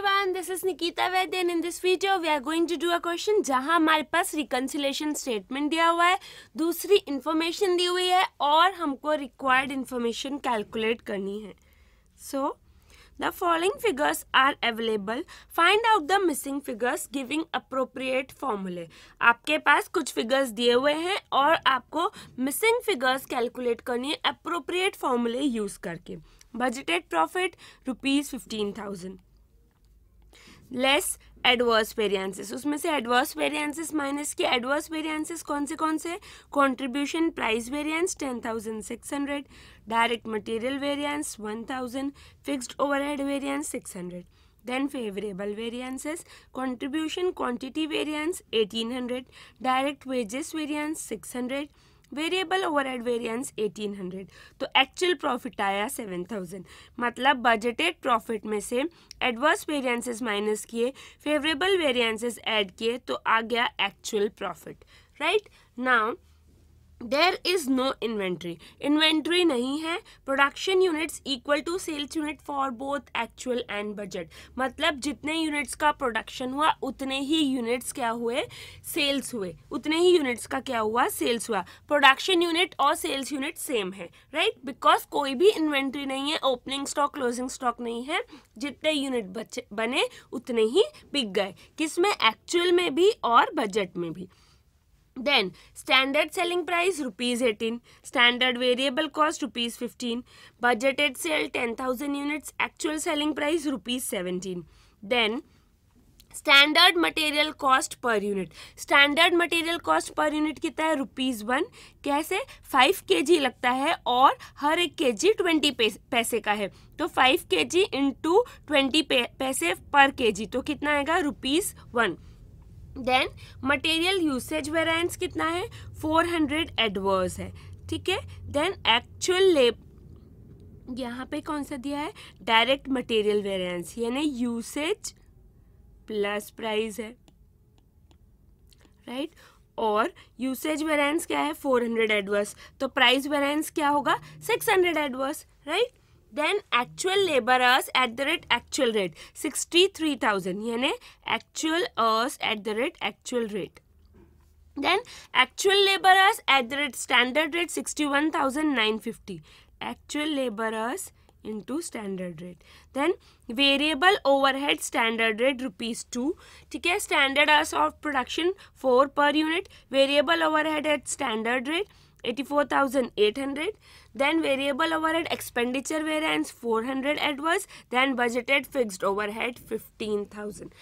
Everyone this is Nikita Vaidya and in this video we are going to do a question जहां हमारे पास reconciliation statement दिया हुआ है दूसरी इन्फॉर्मेशन दी हुई है और हमको रिक्वायर्ड इन्फॉर्मेशन कैलकुलेट करनी है so the following figures are available find out the missing figures giving appropriate formulae आपके पास कुछ फिगर्स दिए हुए हैं और आपको मिसिंग फिगर्स कैलकुलेट करनी है अप्रोप्रिएट फॉर्मूले यूज करके budgeted profit rupees fifteen thousand less adverse variances उसमें से एडवर्स वेरियंसेस माइनस की एडवर्स वेरियंसेस कौन से कौन से contribution price variance ten thousand six hundred direct material variance one thousand fixed overhead variance six hundred then favourable then contribution quantity variance eighteen hundred direct wages variance six hundred variable overhead variance 1800 तो actual profit आया 7000 मतलब budgeted profit में से adverse variances minus किए favourable variances add किए तो आ गया actual profit right now there is no inventory inventory नहीं है production units equal to sales unit for both actual and budget मतलब जितने यूनिट्स का प्रोडक्शन हुआ उतने ही यूनिट्स क्या हुए सेल्स हुए उतने ही यूनिट्स का क्या हुआ सेल्स हुआ प्रोडक्शन यूनिट और सेल्स यूनिट सेम है राइट right? बिकॉज कोई भी इन्वेंट्री नहीं है ओपनिंग स्टॉक क्लोजिंग स्टॉक नहीं है जितने यूनिट बने उतने ही बिक गए किसमें एक्चुअल में भी और बजट में भी then standard selling price rupees 18 standard variable cost rupees 15 budgeted sale 10000 units actual selling price rupees 17 then standard material cost per unit standard material cost per unit कितना है रुपीज़ वन कैसे five के जी लगता है और हर एक के जी ट्वेंटी पैसे का है तो फाइव के जी इंटू ट्वेंटी पैसे पर के जी तो कितना आएगा rupees one then material usage variance कितना है 400 एडवर्स है ठीक है देन एक्चुअल लेब यहाँ पे कौन सा दिया है डायरेक्ट मटेरियल वेरियंस यानी यूसेज प्लस प्राइस है राइट right? और यूसेज वेरियंस क्या है 400 एडवर्स तो प्राइस वेरियंस क्या होगा 600 adverse right then actual labour labourers at the rate actual rate sixty three thousand यानी actual hours at the rate actual rate then actual labour labourers at the rate standard rate sixty one thousand nine fifty actual labourers into standard rate then variable overhead standard rate rupees two ठीक है standard hours of production four per unit variable overhead at standard rate 84,800. Then variable overhead expenditure variance 400 adverse. Then budgeted fixed overhead 15,000.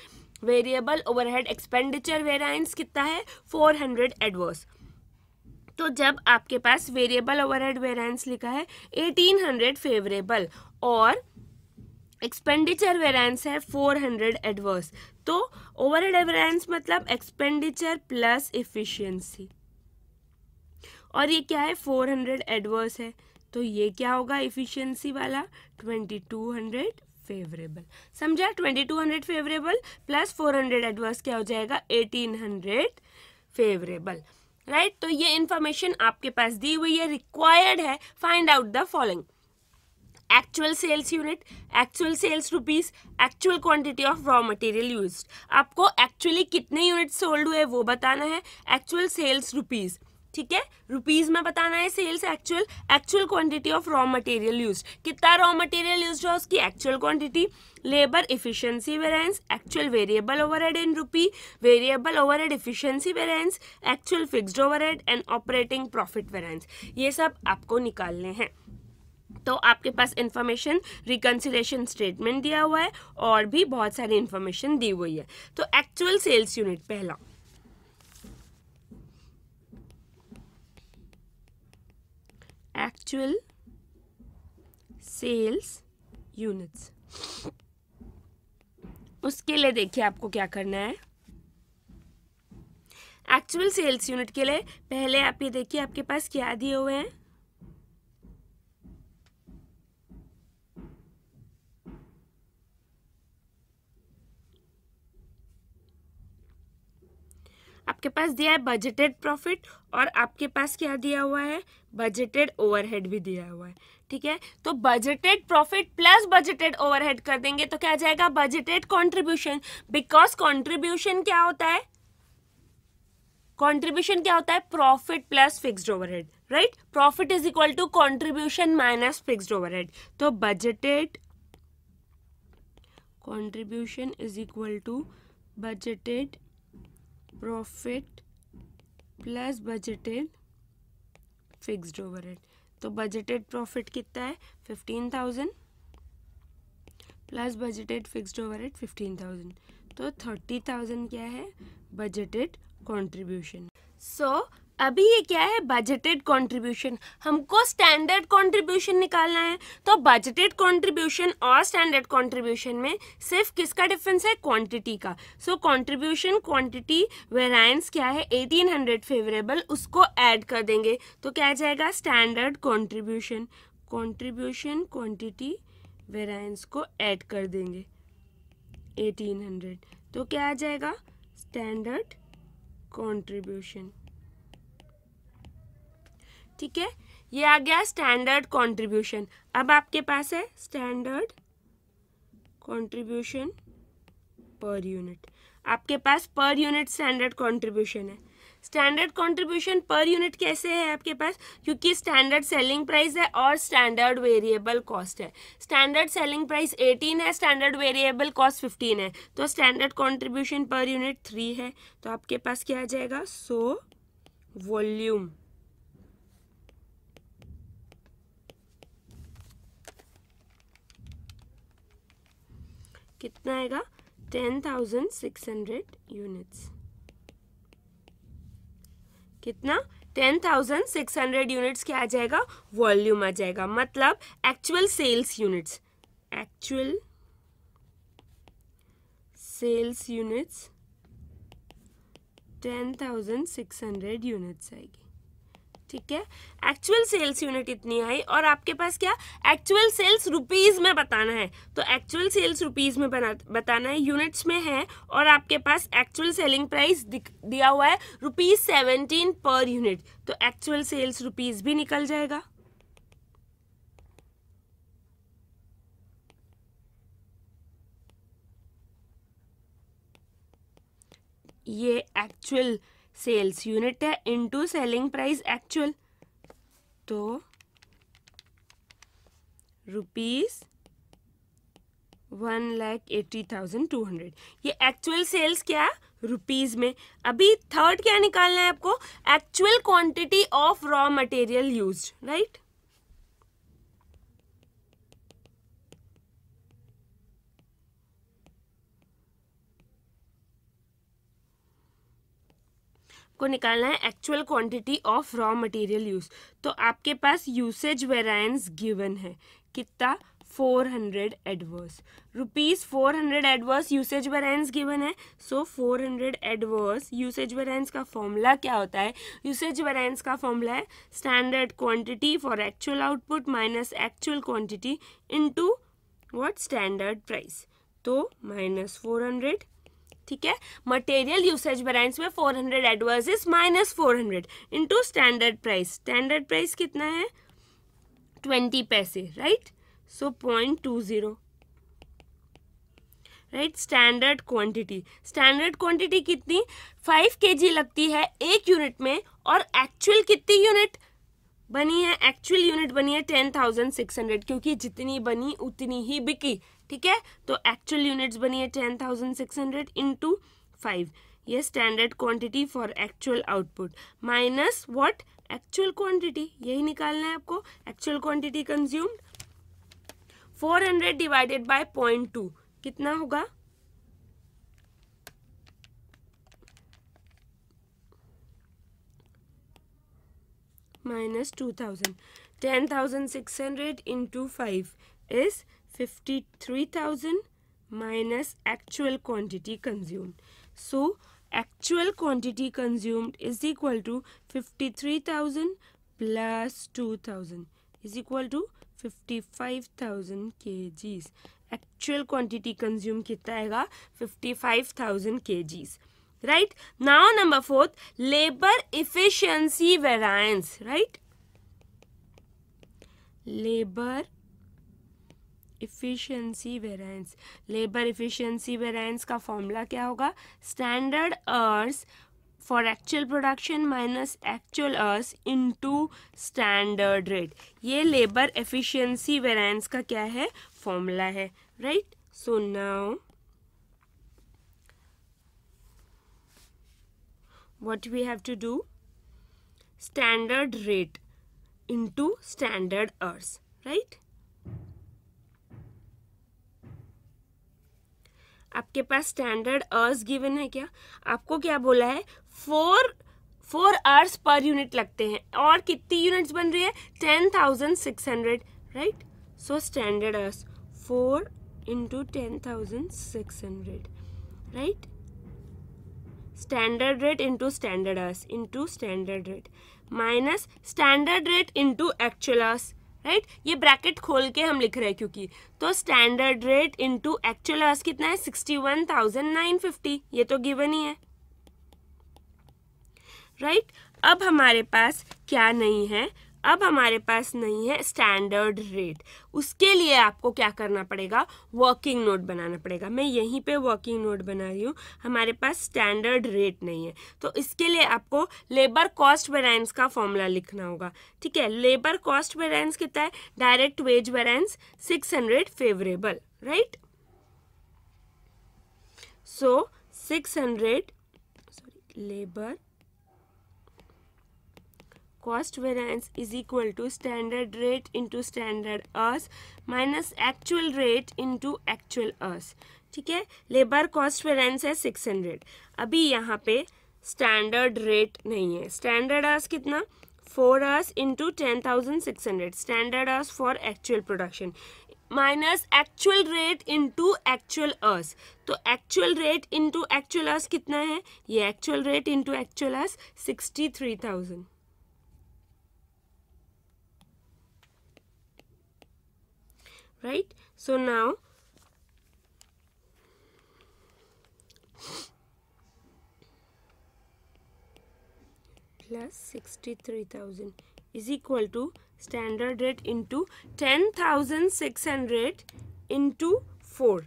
Variable overhead expenditure variance कितना है 400 adverse तो जब आपके पास variable overhead variance लिखा है 1800 favourable और expenditure variance है 400 एडवर्स तो ओवरहेड वेराइंस मतलब एक्सपेंडिचर प्लस इफिशियंसी और ये क्या है फोर हंड्रेड एडवर्स है तो ये क्या होगा इफिशियंसी वाला ट्वेंटी टू हंड्रेड फेवरेबल समझा twenty two hundred favourable plus four hundred adverse क्या हो जाएगा एटीन हंड्रेड फेवरेबल राइट तो ये इन्फॉर्मेशन आपके पास दी हुई है रिक्वायर्ड है find out the following actual sales unit actual sales rupees actual quantity of raw material use आपको एक्चुअली कितने यूनिट सोल्ड हुए वो बताना है एक्चुअल सेल्स रुपीज़ ठीक है रुपीज में बताना है sales actual actual quantity of raw material use कितना रॉ मटेरियल यूज हुआ उसकी actual quantity labour efficiency variance actual variable overhead in rupee variable overhead efficiency variance actual fixed overhead and operating profit variance ये सब आपको निकालने हैं तो आपके पास इन्फॉर्मेशन रिकन्सिलेशन स्टेटमेंट दिया हुआ है और भी बहुत सारी इन्फॉर्मेशन दी हुई है तो एक्चुअल सेल्स यूनिट पहला actual सेल्स यूनिट्स उसके लिए देखिए आपको क्या करना है एक्चुअल सेल्स यूनिट के लिए पहले आप ये देखिए आपके पास क्या दिए हुए हैं आपके पास दिया है बजटेड प्रॉफिट और आपके पास क्या दिया हुआ है बजटेड ओवरहेड भी दिया हुआ है ठीक है तो budgeted profit plus budgeted overhead कर देंगे तो क्या जाएगा बजटेड कंट्रीब्यूशन बिकॉज कंट्रीब्यूशन क्या होता है कंट्रीब्यूशन क्या होता है profit plus fixed overhead right profit is equal to contribution minus fixed overhead तो budgeted contribution is equal to budgeted profit plus budgeted fixed overhead तो बजटेड प्रॉफिट कितना है fifteen thousand plus budgeted over overhead fifteen thousand तो thirty thousand क्या है budgeted contribution so अभी ये क्या है बजटेड कंट्रीब्यूशन हमको स्टैंडर्ड कंट्रीब्यूशन निकालना है तो बजटेड कंट्रीब्यूशन और स्टैंडर्ड कंट्रीब्यूशन में सिर्फ किसका डिफरेंस है क्वांटिटी का सो कंट्रीब्यूशन क्वांटिटी वेरायंस क्या है 1800 फेवरेबल उसको ऐड कर देंगे तो क्या आ जाएगा standard contribution contribution quantity variance को ऐड कर देंगे एटीन तो क्या आ जाएगा स्टैंडर्ड कॉन्ट्रीब्यूशन ठीक है ये आ गया स्टैंडर्ड कंट्रीब्यूशन अब आपके पास है स्टैंडर्ड कंट्रीब्यूशन पर यूनिट आपके पास पर यूनिट स्टैंडर्ड कंट्रीब्यूशन है स्टैंडर्ड कंट्रीब्यूशन पर यूनिट कैसे है आपके पास क्योंकि स्टैंडर्ड सेलिंग प्राइस है और स्टैंडर्ड वेरिएबल कॉस्ट है स्टैंडर्ड सेलिंग प्राइस 18 है स्टैंडर्ड वेरिएबल कॉस्ट 15 है तो स्टैंडर्ड कंट्रीब्यूशन पर यूनिट 3 है तो आपके पास क्या आ जाएगा सो वॉल्यूम कितना आएगा ten thousand six hundred units कितना ten thousand six hundred units क्या आ जाएगा वॉल्यूम आ जाएगा मतलब actual sales units actual sales units ten thousand six hundred units आएगी ठीक है एक्चुअल सेल्स यूनिट इतनी आई और आपके पास क्या एक्चुअल सेल्स रुपीज़ में बताना है तो एक्चुअल सेल्स रुपीज़ में बताना है यूनिट्स में है और आपके पास एक्चुअल सेलिंग प्राइस दिया हुआ है रुपीज़ सेवनटीन पर यूनिट तो एक्चुअल सेल्स रुपीज़ भी निकल जाएगा ये एक्चुअल सेल्स यूनिट है इनटू सेलिंग प्राइस एक्चुअल तो rupees one lakh eighty thousand two hundred ये एक्चुअल सेल्स क्या रुपीज में अभी थर्ड क्या निकालना है आपको actual quantity of raw material used right को निकालना है actual quantity of raw material use तो आपके पास यूसेज वेरायंस गिवन है कितना 400 adverse rupees four hundred adverse usage variance given है so four hundred adverse usage variance का फॉर्मूला क्या होता है यूसेज वेरायंस का फॉर्मूला है standard quantity for actual output minus actual quantity into what standard price तो माइनस फोर हंड्रेड ठीक है मटेरियल यूसेज ब्रांड्स में 400 hundred adverse is minus four hundred to standard price standard price कितना है twenty पैसे right so point two zero right standard quantity standard quantity कितनी five के लगती है एक यूनिट में और एक्चुअल कितनी यूनिट बनी है एक्चुअल यूनिट बनी है टेन थाउजेंड सिक्स हंड्रेड क्योंकि जितनी बनी उतनी ही बिकी ठीक है तो एक्चुअल यूनिट्स बनी है ten thousand six hundred into five ये standard quantity for actual output minus what actual quantity यही निकालना है आपको actual quantity consumed hundred divided by point two कितना होगा minus 2000. 10,600 into 5 is 53,000 minus actual quantity consumed. So, actual quantity consumed is equal to 53,000 plus 2,000 is equal to 55,000 kgs. Actual quantity consumed कितना आएगा 55,000 kgs. right now number fourth labor efficiency variance right labor efficiency variance labor efficiency variance का formula क्या होगा standard hours for actual production minus actual hours into standard rate ये labour efficiency variance का क्या है formula है right so now what we have to do standard rate into standard hours right आपके पास standard hours given है क्या आपको क्या बोला है four four hours per unit लगते हैं और कितनी यूनिट्स बन रही है ten thousand six hundred right so standard hours four into ten thousand six hundred right standard rate into standard hours into standard rate minus standard rate into actual hours right ये bracket खोल के हम लिख रहे हैं क्योंकि तो standard rate into actual hours कितना है sixty one thousand nine fifty ये तो गिवन ही है राइट right? अब हमारे पास क्या नहीं है अब हमारे पास नहीं है स्टैंडर्ड रेट उसके लिए आपको क्या करना पड़ेगा वर्किंग नोट बनाना पड़ेगा मैं यहीं पे वर्किंग नोट बना रही हूँ हमारे पास स्टैंडर्ड रेट नहीं है तो इसके लिए आपको लेबर कॉस्ट वेरेंस का फॉर्मूला लिखना होगा ठीक है लेबर कॉस्ट वेरेंस कितना है direct wage variance six hundred favourable right so six hundred sorry labour cost variance is equal to standard rate into standard hours minus actual rate into actual hours ठीक है labour cost variance है 600 अभी यहाँ पे standard rate नहीं है standard hours कितना four hours into ten thousand six hundred standard hours for actual production minus actual rate into actual hours तो actual rate into actual hours कितना है ये actual rate into actual hours sixty three thousand right so now plus 63000 is equal to standard rate into 10600 into 4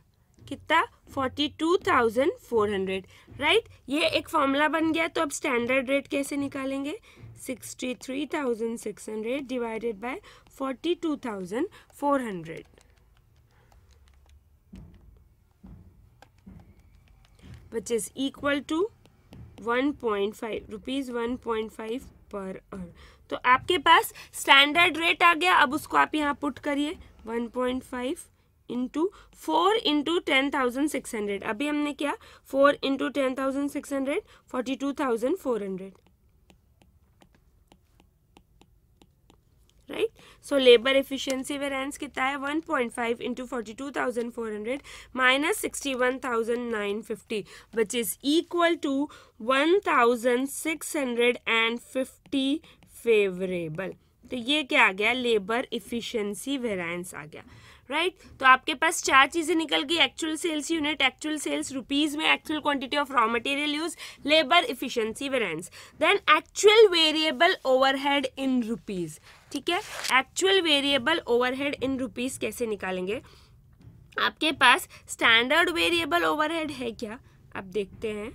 कितना 42,400 right ये एक formula बन गया तो अब स्टैंडर्ड रेट कैसे निकालेंगे 63,600 divided by 42,400 which is equal to 1.5 point five rupees one point five per hour तो आपके पास स्टैंडर्ड रेट आ गया अब उसको आप यहाँ पुट करिए one point five into four into ten thousand six hundred अभी हमने क्या four into ten thousand six hundred forty two thousand four hundred right so labour efficiency variance कितना है 1.5 point five into forty two thousand four hundred minus sixty one thousand nine fifty which is equal to one thousand six hundred and fifty favourable तो ये क्या आ गया labour efficiency variance आ गया right right? तो आपके पास चार चीज़ें निकल गई actual sales unit actual sales rupees में actual quantity of raw material use labour efficiency variance then actual variable overhead in rupees ठीक है actual variable overhead in rupees कैसे निकालेंगे आपके पास स्टैंडर्ड वेरिएबल ओवरहेड है क्या आप देखते हैं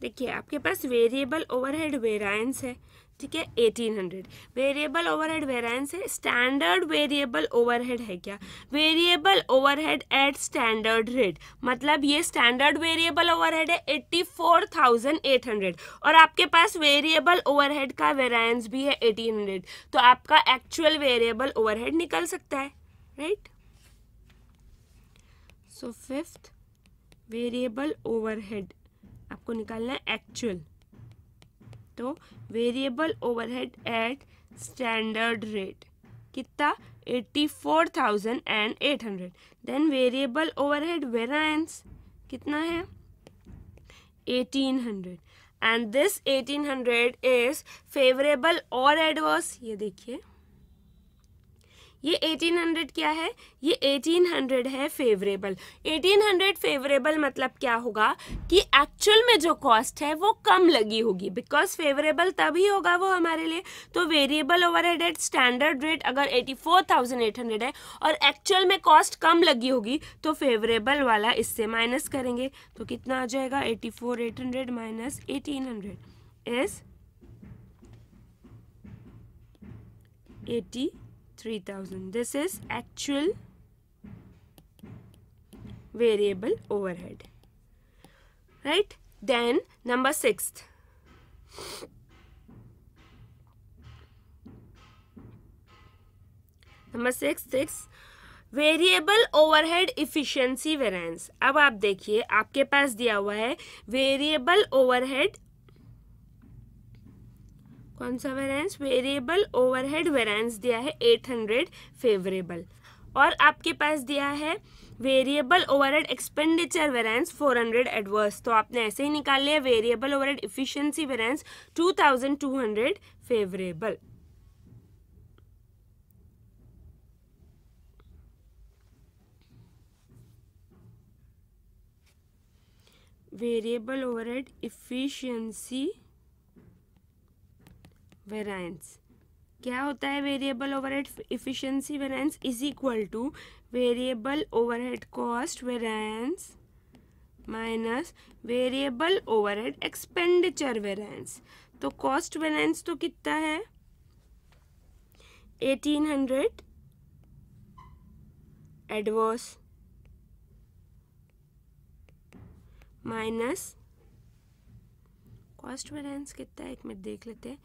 देखिए आपके पास वेरिएबल ओवरहेड वेरायंस है ठीक है eighteen hundred variable overhead variance है स्टैंडर्ड वेरिएबल ओवरहेड है क्या variable overhead at standard rate मतलब ये स्टैंडर्ड वेरिएबल ओवरहेड है eighty four thousand eight hundred और आपके पास वेरिएबल ओवरहेड का वेरायंस भी है एटीन हंड्रेड तो आपका एक्चुअल वेरिएबल ओवरहेड निकल सकता है right so fifth variable overhead आपको निकालना है एक्चुअल तो variable overhead at standard rate कितना eighty four thousand and eight hundred then variable overhead variance कितना है eighteen hundred and this eighteen hundred is favourable और एडवर्स ये देखिए ये 1800 क्या है ये 1800 है फेवरेबल 1800 फेवरेबल मतलब क्या होगा कि एक्चुअल में जो कॉस्ट है वो कम लगी होगी बिकॉज फेवरेबल तभी होगा वो हमारे लिए तो variable overhead standard rate अगर 84,800 है और एक्चुअल में कॉस्ट कम लगी होगी तो फेवरेबल वाला इससे माइनस करेंगे तो कितना आ जाएगा eighty hundred minus hundred is eighty 3000 this is actual variable overhead right then number 6th number six six variable overhead efficiency variance अब आप देखिए आपके पास दिया हुआ है वेरिएबल ओवरहेड कौन सा वेरेंस वेरिएबल ओवरहेड वेरेंस दिया है 800 फेवरेबल और आपके पास दिया है variable overhead expenditure variance 400 adverse तो आपने ऐसे ही निकाल लिया variable overhead efficiency variance 2200 favourable variable overhead efficiency variance क्या होता है variable overhead efficiency variance is equal to variable overhead cost variance minus variable overhead expenditure variance तो कॉस्ट वेराइंस तो कितना है eighteen hundred adverse minus cost variance कितना है एक मिनट देख लेते हैं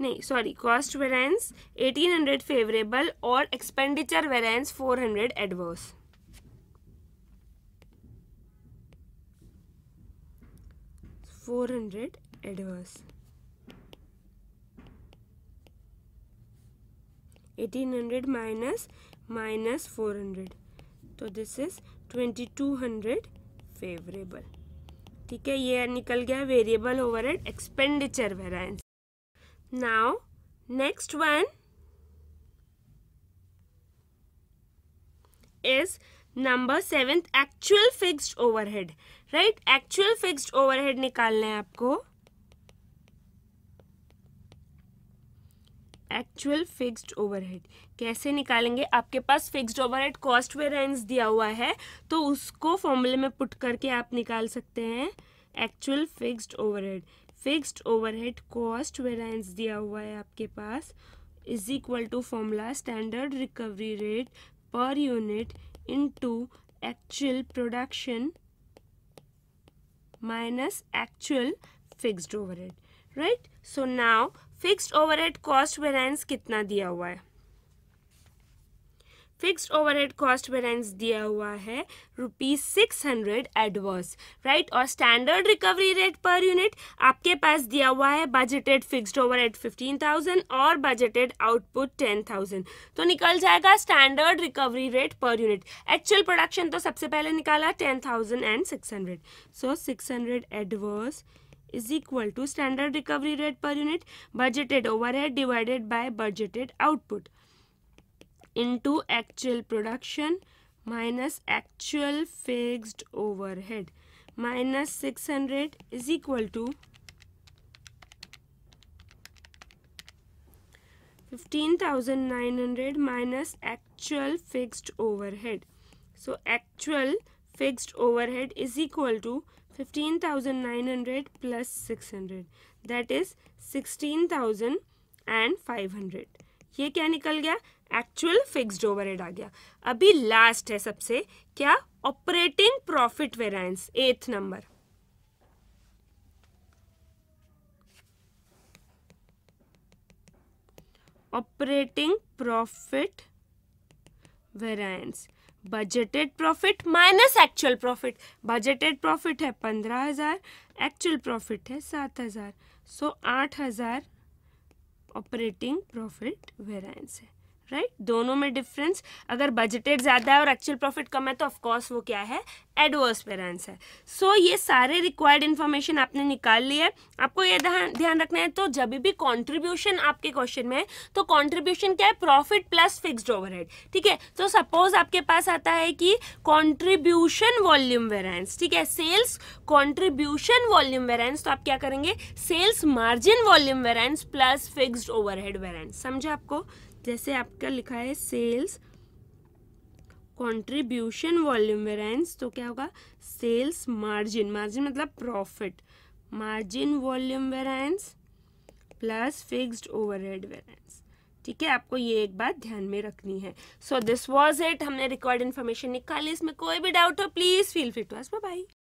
नहीं सॉरी कॉस्ट वेरेंस 1800 फेवरेबल और expenditure variance 400 adverse four hundred adverse eighteen hundred minus minus four hundred तो this is twenty two hundred favourable ठीक है ये निकल गया variable overhead expenditure variance Now, next one is number seventh actual fixed overhead. Right actual fixed overhead निकालना है आपको actual fixed overhead कैसे निकालेंगे आपके पास फिक्स्ड ओवरहेड कॉस्ट वेरिएंस दिया हुआ है तो उसको फॉर्मूले में पुट करके आप निकाल सकते हैं actual fixed overhead fixed overhead cost variance दिया हुआ है आपके पास is equal to formula standard recovery rate per unit into actual production minus actual fixed overhead right so now fixed overhead cost variance कितना दिया हुआ है फिक्स्ड ओवरहेड कॉस्ट बैलेंस दिया हुआ है rupees six hundred adverse right और standard recovery rate per unit आपके पास दिया हुआ है budgeted fixed overhead fifteen thousand और बजटेड आउटपुट टेन थाउजेंड तो निकल जाएगा standard recovery rate per unit actual production तो सबसे पहले निकाला ten thousand and six hundred so six hundred adverse is equal to standard recovery rate per unit budgeted overhead divided by budgeted output into actual production minus actual fixed overhead minus six hundred is equal to fifteen thousand nine hundred minus actual fixed overhead so actual overhead is equal to fifteen thousand nine hundred plus six hundred that is sixteen thousand and five hundred ये क्या निकल गया actual fixed overhead आ गया अभी last है सबसे क्या operating profit variance eighth number operating profit variance budgeted profit minus actual profit budgeted profit है पंद्रह हज़ार एक्चुअल प्रॉफिट है सात हज़ार सो आठ हज़ार ऑपरेटिंग प्रॉफिट वेरायंस है राइट right? दोनों में डिफरेंस अगर बजटेड ज़्यादा है और एक्चुअल प्रॉफिट कम है तो ऑफकोर्स वो क्या है एडवर्स पेरेंस है सो so, ये सारे रिक्वायर्ड इन्फॉर्मेशन आपने निकाल ली है आपको ये ध्यान रखना है तो जब भी कंट्रीब्यूशन आपके क्वेश्चन में है तो कंट्रीब्यूशन क्या है प्रॉफिट प्लस फिक्स्ड ओवरहेड ठीक है तो सपोज आपके पास आता है कि कॉन्ट्रीब्यूशन वॉल्यूम वेरेंस ठीक है सेल्स कॉन्ट्रीब्यूशन वॉल्यूम वेरेंस तो आप क्या करेंगे sales margin volume variance plus fixed overhead head समझा आपको जैसे आपका लिखा है सेल्स कंट्रीब्यूशन वॉल्यूम वेरियंस तो क्या होगा सेल्स मार्जिन मार्जिन मतलब profit margin volume variance plus fixed overhead variance ठीक है आपको ये एक बात ध्यान में रखनी है सो दिस वॉज इट हमने रिकॉर्ड इन्फॉर्मेशन निकाली इसमें कोई भी डाउट हो please feel fit was by